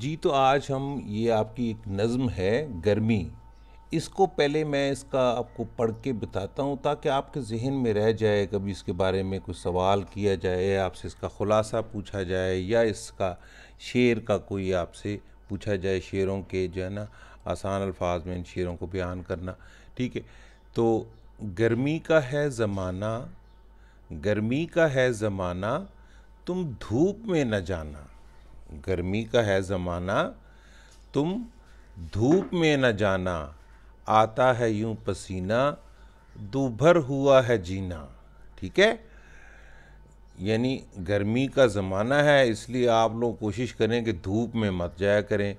जी तो आज हम ये आपकी एक नज़म है गर्मी इसको पहले मैं इसका आपको पढ़ के बताता हूँ ताकि आपके जहन में रह जाए कभी इसके बारे में कोई सवाल किया जाए आपसे इसका ख़ुलासा पूछा जाए या इसका शेर का कोई आपसे पूछा जाए शेरों के जो है ना आसान अल्फाज में इन शेरों को बयान करना ठीक है तो गर्मी का है ज़माना गर्मी का है ज़माना तुम धूप में न जाना गर्मी का है ज़माना तुम धूप में न जाना आता है यूं पसीना दूभर हुआ है जीना ठीक है यानी गर्मी का ज़माना है इसलिए आप लोग कोशिश करें कि धूप में मत जाया करें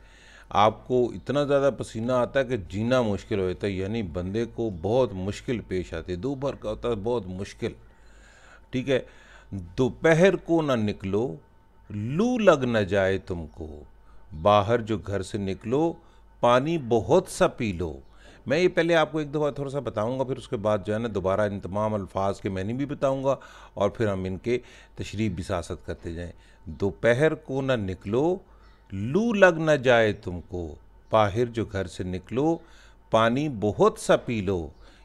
आपको इतना ज़्यादा पसीना आता है कि जीना मुश्किल हो जाता है यानी बंदे को बहुत मुश्किल पेश आती है दोपहर का होता है बहुत मुश्किल ठीक है दोपहर को ना निकलो लू लग न जाए तुमको बाहर जो घर से निकलो पानी बहुत सा पी लो मैं ये पहले आपको एक दफ़ा थोड़ा सा बताऊंगा फिर उसके बाद जो है ना दोबारा इन तमाम अल्फाज के मैंने भी बताऊंगा और फिर हम इनके तशरीफ भी सासत करते जाएं दोपहर को ना निकलो लू लग ना जाए तुमको बाहर जो घर से निकलो पानी बहुत सा पी लो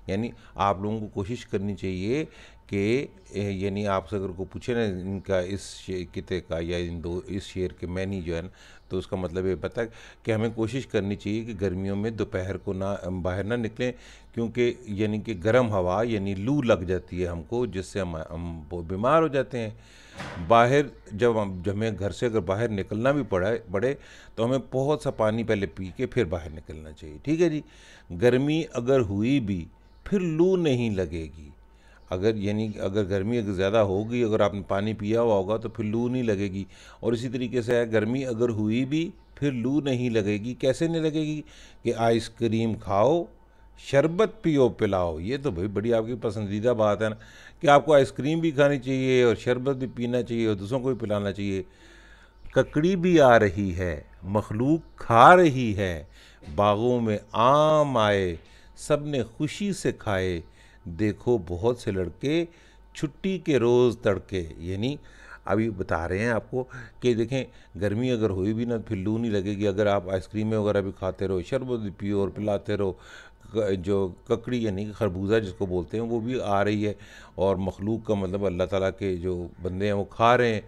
यानी आप लोगों को कोशिश करनी चाहिए कि यानी आपसे अगर को पूछे ना इनका इस कित का या इन दो इस शेयर के मैनी जो है ना तो उसका मतलब ये पता है कि हमें कोशिश करनी चाहिए कि गर्मियों में दोपहर को ना बाहर ना निकलें क्योंकि यानी कि गर्म हवा यानी लू लग जाती है हमको जिससे हम हम बीमार हो जाते हैं बाहर जब हम जब हमें घर से अगर बाहर निकलना भी पड़ा पड़े तो हमें बहुत सा पानी पहले पी के फिर बाहर निकलना चाहिए ठीक है जी गर्मी अगर हुई भी फिर लू नहीं लगेगी अगर यानी अगर गर्मी अगर ज़्यादा होगी अगर आपने पानी पिया हुआ होगा तो फिर लू नहीं लगेगी और इसी तरीके से गर्मी अगर हुई भी फिर लू नहीं लगेगी कैसे नहीं लगेगी कि आइसक्रीम खाओ शरबत पियो पिलाओ ये तो भाई बड़ी आपकी पसंदीदा बात है ना कि आपको आइसक्रीम भी खानी चाहिए और शरबत भी पीना चाहिए और दूसरों को भी पिलाना चाहिए ककड़ी भी आ रही है मखलूक खा रही है बागों में आम आए सब ने खुशी से खाए देखो बहुत से लड़के छुट्टी के रोज़ तड़के यानी अभी बता रहे हैं आपको कि देखें गर्मी अगर हुई भी ना फिर लू नहीं लगेगी अगर आप आइसक्रीमें वगैरह भी खाते रहो शरबत पियो और पिलाते रहो जो ककड़ी यानी कि खरबूजा जिसको बोलते हैं वो भी आ रही है और मखलूक का मतलब अल्लाह ताला के जो बंदे हैं वो खा रहे हैं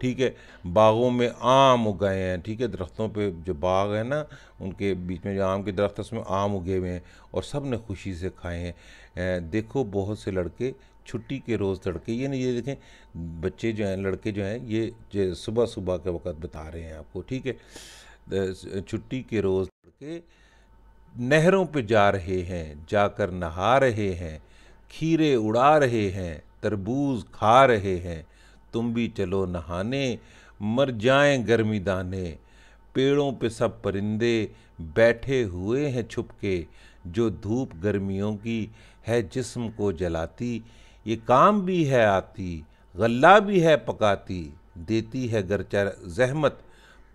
ठीक है बागों में आम उगाए हैं ठीक है दरख्तों पे जो बाग है ना उनके बीच में जो आम के दरख्त उसमें आम उगे हुए हैं और सब ने खुशी से खाए हैं देखो बहुत से लड़के छुट्टी के रोज़ तड़के ये नहीं ये देखें बच्चे जो हैं लड़के जो हैं ये जो सुबह सुबह के वक्त बता रहे हैं आपको ठीक है छुट्टी के रोज़ तड़के नहरों पे जा रहे हैं जाकर नहा रहे हैं खीरे उड़ा रहे हैं तरबूज खा रहे हैं तुम भी चलो नहाने मर जाएं गर्मी दाने पेड़ों पे सब परिंदे बैठे हुए हैं छुपके जो धूप गर्मियों की है जिस्म को जलाती ये काम भी है आती गल्ला भी है पकाती देती है गरचर जहमत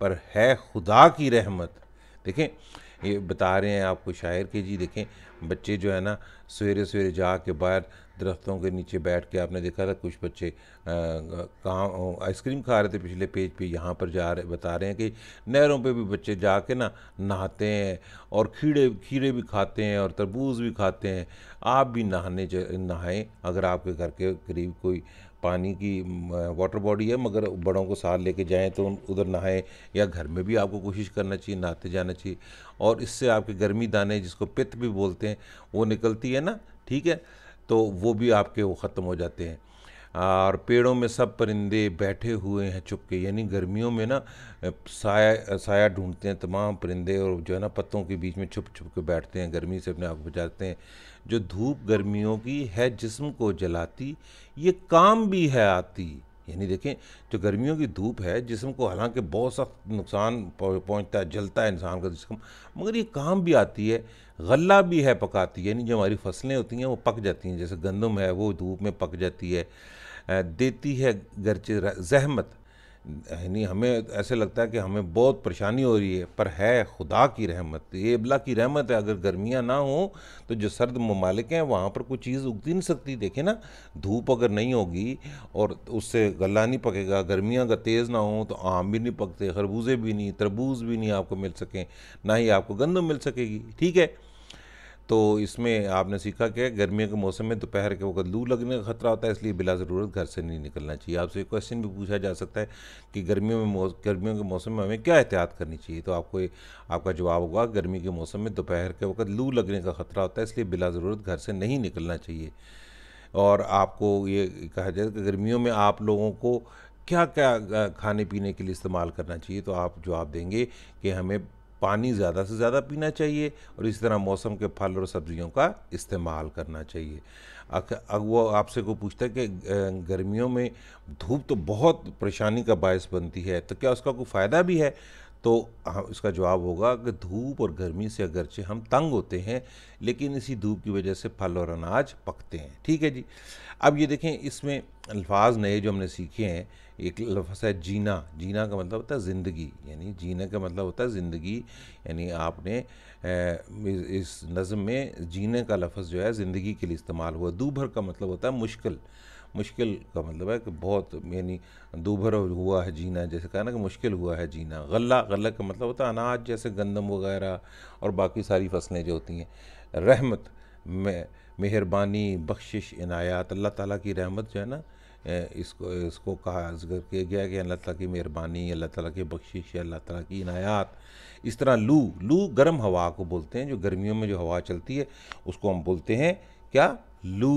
पर है खुदा की रहमत देखें ये बता रहे हैं आपको शायर के जी देखें बच्चे जो है ना सवेरे सवेरे जा के बाहर दरख्तों के नीचे बैठ के आपने देखा था कुछ बच्चे कहाँ आइसक्रीम खा रहे थे पिछले पेज पे यहाँ पर जा रहे बता रहे हैं कि नहरों पे भी बच्चे जा के ना नहाते हैं और कीड़े खीरे भी खाते हैं और तरबूज भी खाते हैं आप भी नहाने नहाएं अगर आपके घर के करीब कोई पानी की वाटर बॉडी है मगर बड़ों को साथ लेके जाएं तो उधर नहाएं या घर में भी आपको कोशिश करना चाहिए नहाते जाना चाहिए और इससे आपके गर्मी दाने जिसको पित्त भी बोलते हैं वो निकलती है ना ठीक है तो वो भी आपके वो ख़त्म हो जाते हैं और पेड़ों में सब परिंदे बैठे हुए हैं चुपके के यानी गर्मियों में ना साया साया ढूंढते हैं तमाम परिंदे और जो है ना पत्तों के बीच में छुप छुप के बैठते हैं गर्मी से अपने आप बचाते हैं जो धूप गर्मियों की है जिस्म को जलाती ये काम भी है आती यानी देखें जो गर्मियों की धूप है जिसम को हालांकि बहुत सख्त नुकसान पहुंचता है जलता है इंसान का जिसम मगर ये काम भी आती है गला भी है पकाती है यानी जो हमारी फसलें होती हैं वो पक जाती हैं जैसे गंदम है वो धूप में पक जाती है देती है गरचे जहमत यानी हमें ऐसे लगता है कि हमें बहुत परेशानी हो रही है पर है खुदा की रहमत ये अबला की रहमत है अगर गर्मियाँ ना हो तो जो सर्द ममालिक हैं वहाँ पर कोई चीज़ उगती नहीं सकती देखें ना धूप अगर नहीं होगी और उससे गला नहीं पकेगा गर्मियाँ अगर तेज़ ना हो तो आम भी नहीं पकते खरबूजे भी नहीं तरबूज भी नहीं आपको मिल सकें ना ही आपको गंदम मिल सकेगी ठीक है तो इसमें आपने सीखा कि गर्मियों के मौसम में दोपहर के वक्त लू लगने का खतरा होता है इसलिए बिला ज़रूरत घर से नहीं निकलना चाहिए आपसे क्वेश्चन भी पूछा जा सकता है कि गर्मियों में गर्मियों के मौसम में हमें क्या एहतियात करनी चाहिए तो आपको आपका जवाब होगा गर्मी के मौसम में दोपहर के वक्त लू लगने का खतरा होता है इसलिए बिला ज़रूरत घर से नहीं निकलना चाहिए और आपको ये कहा जाए कि गर्मियों में आप लोगों को क्या क्या खाने पीने के लिए इस्तेमाल करना चाहिए तो आप जवाब देंगे कि हमें पानी ज़्यादा से ज़्यादा पीना चाहिए और इस तरह मौसम के फल और सब्जियों का इस्तेमाल करना चाहिए अब वो आपसे को पूछता है कि गर्मियों में धूप तो बहुत परेशानी का बायस बनती है तो क्या उसका कोई फ़ायदा भी है तो इसका हाँ, जवाब होगा कि धूप और गर्मी से अगरचे हम तंग होते हैं लेकिन इसी धूप की वजह से फल और अनाज पकते हैं ठीक है जी अब ये देखें इसमें अल्फाज नए जो हमने सीखे हैं एक लफ्ज़ है जीना जीना का मतलब होता है ज़िंदगी यानी जीने का मतलब होता है ज़िंदगी यानी आपने इस नज़म में जीने का लफ्ज़ जो है ज़िंदगी के लिए इस्तेमाल हुआ दूभर का मतलब होता है मुश्किल मुश्किल का मतलब है कि बहुत यानी दूभर हुआ है जीना जैसे कहा ना कि मुश्किल हुआ है जीना गला गल्ला का मतलब होता है अनाज जैसे गंदम वगैरह और बाकी सारी फसलें जो होती हैं रहमत में मेहरबानी बख्शिश इनायात अल्लाह ताला की रहमत जो है ना इसको इसको कहा जिक्र किया गया कि अल्लाह ताला की मेहरबानी अल्लाह ताला की बख्शिश अल्लाह ताला की इनायात इस तरह लू लू गर्म हवा को बोलते हैं जो गर्मियों में जो हवा चलती है उसको हम बोलते हैं क्या लू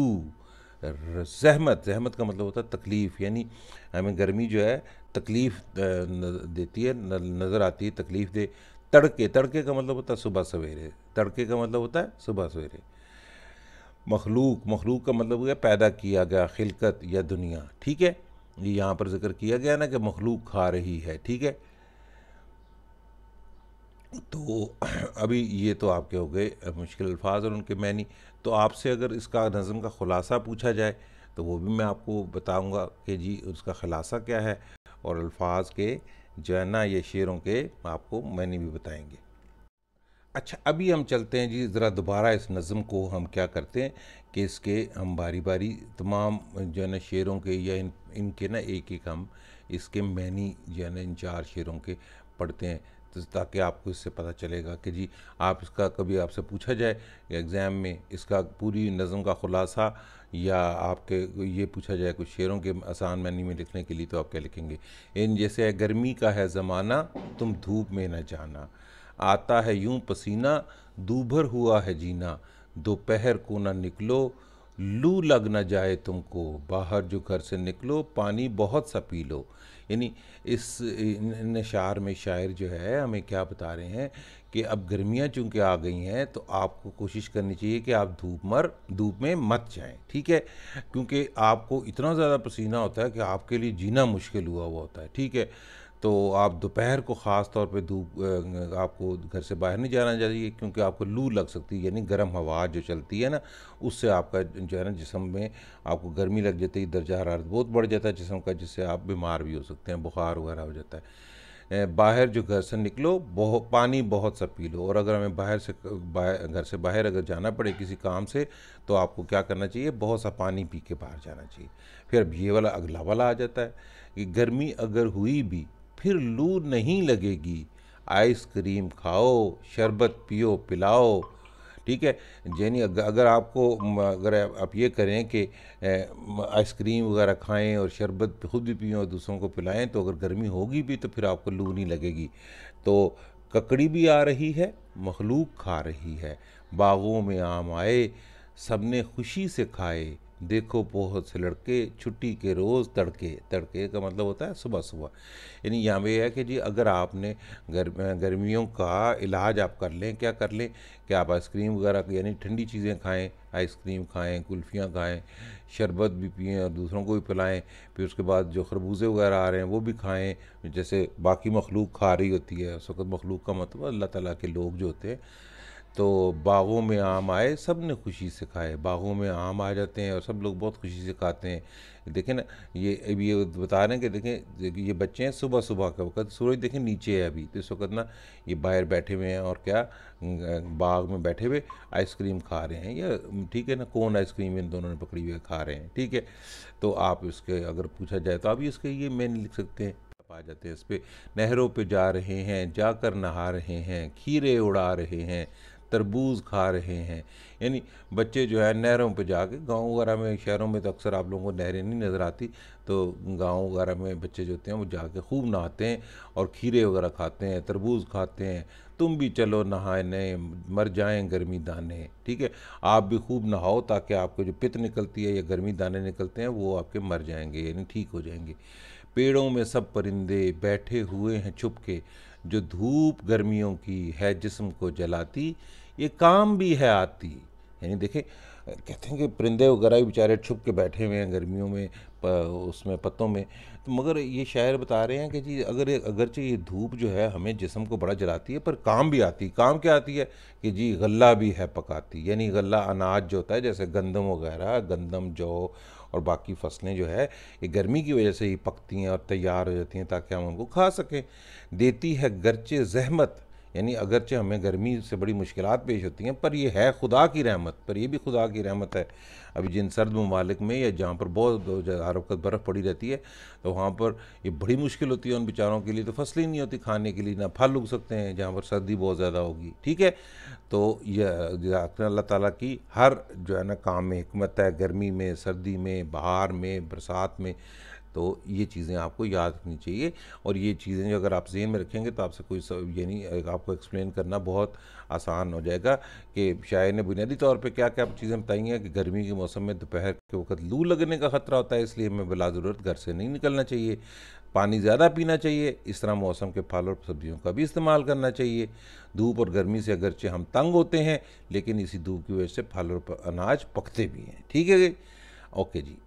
जहमत जहमत का मतलब होता है तकलीफ़ यानी हमें गर्मी जो है तकलीफ़ देती है नज़र आती है तकलीफ़ दे तड़के तड़के का मतलब होता है सुबह सवेरे तड़के का मतलब होता है सुबह सवेरे मखलूक मखलूक का मतलब हुआ पैदा किया गया खिलकत या दुनिया ठीक है ये यहाँ पर जिक्र किया गया ना कि मखलूक खा रही है ठीक है तो अभी ये तो आपके हो गए मुश्किल अल्फाज और उनके मैनी तो आपसे अगर इसका नज़म का ख़ुलासा पूछा जाए तो वो भी मैं आपको बताऊंगा कि जी उसका ख़ुलासा क्या है और अल्फाज के जो है ना ये शेरों के आपको मैंने भी बताएंगे अच्छा अभी हम चलते हैं जी ज़रा दोबारा इस नज़म को हम क्या करते हैं कि इसके हम बारी बारी तमाम जो है ना शेरों के या इन इनके ना एक एक हम इसके मैनी जो है ना इन चार शेरों के पढ़ते हैं तो ताकि आपको इससे पता चलेगा कि जी आप इसका कभी आपसे पूछा जाए एग्ज़ाम में इसका पूरी नज़म का ख़ुलासा या आपके ये पूछा जाए कुछ शेरों के आसान मैनी में लिखने के लिए तो आप क्या लिखेंगे इन जैसे गर्मी का है ज़माना तुम धूप में न जाना आता है यूं पसीना दूभर हुआ है जीना दोपहर को ना निकलो लू लग ना जाए तुमको बाहर जो घर से निकलो पानी बहुत सा पी लो यानी इस इन शार में शायर जो है हमें क्या बता रहे हैं कि अब गर्मियाँ चूँकि आ गई हैं तो आपको कोशिश करनी चाहिए कि आप धूप मर धूप में मत जाएं ठीक है क्योंकि आपको इतना ज़्यादा पसीना होता है कि आपके लिए जीना मुश्किल हुआ हुआ होता है ठीक है तो आप दोपहर को ख़ास तौर पे धूप आपको घर से बाहर नहीं जाना चाहिए क्योंकि आपको लू लग सकती है यानी गर्म हवा जो चलती है ना उससे आपका जो है ना जिसम में आपको गर्मी लग जाती है दर्जा हरारत बहुत बढ़ जाता है जिसम का जिससे आप बीमार भी हो सकते हैं बुखार वगैरह हो जाता है बाहर जो घर से निकलो बहुत पानी बहुत सा पी लो और अगर हमें बाहर से बाहर घर से बाहर अगर जाना पड़े किसी काम से तो आपको क्या करना चाहिए बहुत सा पानी पी के बाहर जाना चाहिए फिर अब ये वाला अगला वाला आ जाता है कि गर्मी अगर हुई भी फिर लू नहीं लगेगी आइसक्रीम खाओ शरबत पियो पिलाओ ठीक है यानी अगर आपको अगर आप ये करें कि आइसक्रीम वगैरह खाएं और शरबत खुद भी पियो और दूसरों को पिलाएं तो अगर गर्मी होगी भी तो फिर आपको लू नहीं लगेगी तो ककड़ी भी आ रही है मखलूक खा रही है बागों में आम आए सब ने खुशी से खाए देखो बहुत से लड़के छुट्टी के रोज़ तड़के तड़के का मतलब होता है सुबह सुबह यानी यहाँ पे है कि जी अगर आपने गर्म गर्मियों का इलाज आप कर लें क्या कर लें कि आप आइसक्रीम वगैरह यानी ठंडी चीज़ें खाएं आइसक्रीम खाएं कुल्फ़ियाँ खाएं शरबत भी पिए और दूसरों को भी पिलाएं फिर उसके बाद जो खरबूजे वगैरह आ रहे हैं वो भी खाएं जैसे बाकी मखलूक खा रही होती है उस वक्त मखलूक का मतलब अल्लाह ताला के लोग जो होते हैं तो बागों में आम आए सब ने खुशी से खाए बागों में आम आ जाते हैं और सब लोग बहुत खुशी से खाते हैं देखें ना ये अभी ये बता रहे हैं कि देखें ये बच्चे हैं सुबह सुबह के वक्त सूरज देखें नीचे है अभी तो इस वक्त ना ये बाहर बैठे हुए हैं और क्या बाग में बैठे हुए आइसक्रीम खा रहे हैं या ठीक है ना कौन आइसक्रीम इन दोनों ने पकड़ी हुई खा रहे हैं ठीक है तो आप इसके अगर पूछा जाए तो आप इसके ये मेन लिख सकते हैं आ जाते हैं इस पर नहरों पे जा रहे हैं जाकर नहा रहे हैं खीरे उड़ा रहे हैं तरबूज खा रहे हैं यानी बच्चे जो है नहरों पर जाके गाँव वगैरह में शहरों में तो अक्सर आप लोगों को नहरें नहीं नज़र आती तो गाँव वगैरह में बच्चे जो होते हैं वो जाके खूब नहाते हैं और खीरे वगैरह खाते हैं तरबूज खाते हैं तुम भी चलो नहाने मर जाएं गर्मी दाने ठीक है आप भी खूब नहाओ ताकि आपको जो पित निकलती है या गर्मी दाने निकलते हैं वो आपके मर जाएंगे यानी ठीक हो जाएंगे पेड़ों में सब परिंदे बैठे हुए हैं छुप के जो धूप गर्मियों की है जिस्म को जलाती ये काम भी है आती यानी देखे कहते हैं कि परिंदे वगैरह भी बेचारे छुप के बैठे हुए हैं गर्मियों में प, उसमें पत्तों में तो मगर ये शायर बता रहे हैं कि जी अगर अगरचे ये धूप जो है हमें जिसम को बड़ा जलाती है पर काम भी आती है काम क्या आती है कि जी गला भी है पकाती यानी गला अनाज जो होता है जैसे गंदम वगैरह गंदम जौ और बाकी फसलें जो है ये गर्मी की वजह से ही पकती हैं और तैयार हो जाती हैं ताकि हम उनको खा सकें देती है गरचे जहमत यानी अगरचे हमें गर्मी से बड़ी मुश्किल पेश होती हैं पर यह है खुदा की रहमत पर यह भी खुदा की रहमत है अभी जिन सर्द ममालिक में या जहाँ पर बहुत हर वक्त बर्फ़ पड़ी रहती है तो वहाँ पर ये बड़ी मुश्किल होती है उन बेचारों के लिए तो फसलें नहीं होती खाने के लिए ना फल उग सकते हैं जहाँ पर सर्दी बहुत ज़्यादा होगी ठीक है तो यह अल्लाह ताला की हर जो है ना काम में हमत है गर्मी में सर्दी में बहार में बरसात में तो ये चीज़ें आपको याद रखनी चाहिए और ये चीज़ें अगर आप जेन में रखेंगे तो आपसे कोई सब यानी आपको एक्सप्लेन करना बहुत आसान हो जाएगा कि शायर ने बुनियादी तौर पर क्या क्या चीज़ें बताई हैं कि गर्मी के मौसम में दोपहर के वक्त लू लगने का ख़तरा होता है इसलिए हमें बिला ज़रूरत घर से नहीं निकलना चाहिए पानी ज़्यादा पीना चाहिए इस तरह मौसम के फल और सब्जियों का भी इस्तेमाल करना चाहिए धूप और गर्मी से अगरचे हम तंग होते हैं लेकिन इसी धूप की वजह से फल और अनाज पकते भी हैं ठीक है ओके जी